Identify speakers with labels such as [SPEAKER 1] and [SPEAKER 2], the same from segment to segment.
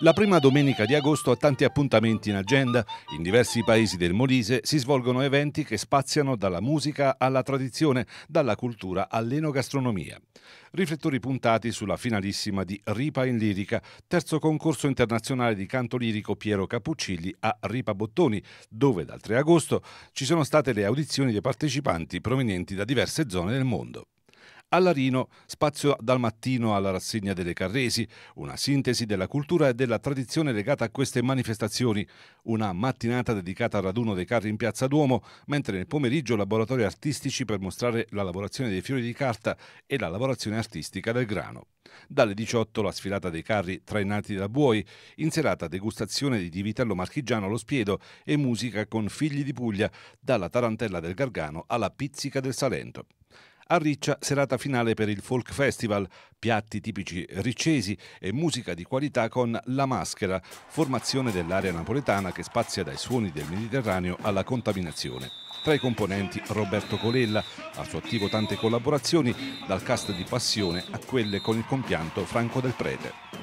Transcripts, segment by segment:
[SPEAKER 1] La prima domenica di agosto ha tanti appuntamenti in agenda. In diversi paesi del Molise si svolgono eventi che spaziano dalla musica alla tradizione, dalla cultura all'enogastronomia. Riflettori puntati sulla finalissima di Ripa in Lirica, terzo concorso internazionale di canto lirico Piero Capuccilli a Ripa Bottoni, dove dal 3 agosto ci sono state le audizioni dei partecipanti provenienti da diverse zone del mondo. A Larino, spazio dal mattino alla rassegna delle Carresi, una sintesi della cultura e della tradizione legata a queste manifestazioni, una mattinata dedicata al raduno dei carri in Piazza Duomo, mentre nel pomeriggio laboratori artistici per mostrare la lavorazione dei fiori di carta e la lavorazione artistica del grano. Dalle 18 la sfilata dei carri trainati da buoi, in serata degustazione di vitello marchigiano allo spiedo e musica con figli di Puglia, dalla tarantella del Gargano alla pizzica del Salento. A Riccia serata finale per il Folk Festival, piatti tipici riccesi e musica di qualità con La Maschera, formazione dell'area napoletana che spazia dai suoni del Mediterraneo alla contaminazione tra i componenti Roberto Colella, al suo attivo tante collaborazioni, dal cast di Passione a quelle con il compianto Franco del Prete.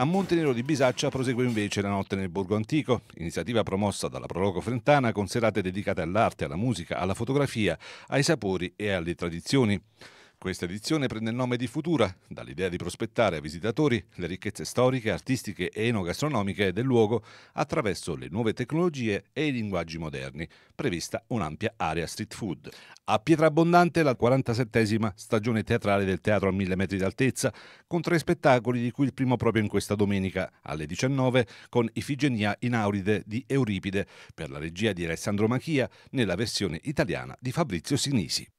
[SPEAKER 1] A Montenero di Bisaccia prosegue invece la notte nel Borgo Antico, iniziativa promossa dalla Proloco Frentana con serate dedicate all'arte, alla musica, alla fotografia, ai sapori e alle tradizioni. Questa edizione prende il nome di Futura, dall'idea di prospettare a visitatori le ricchezze storiche, artistiche e enogastronomiche del luogo attraverso le nuove tecnologie e i linguaggi moderni, prevista un'ampia area street food. A pietra abbondante la 47esima stagione teatrale del teatro a mille metri d'altezza, con tre spettacoli di cui il primo proprio in questa domenica, alle 19, con Ifigenia in Auride di Euripide, per la regia di Alessandro Machia, nella versione italiana di Fabrizio Sinisi.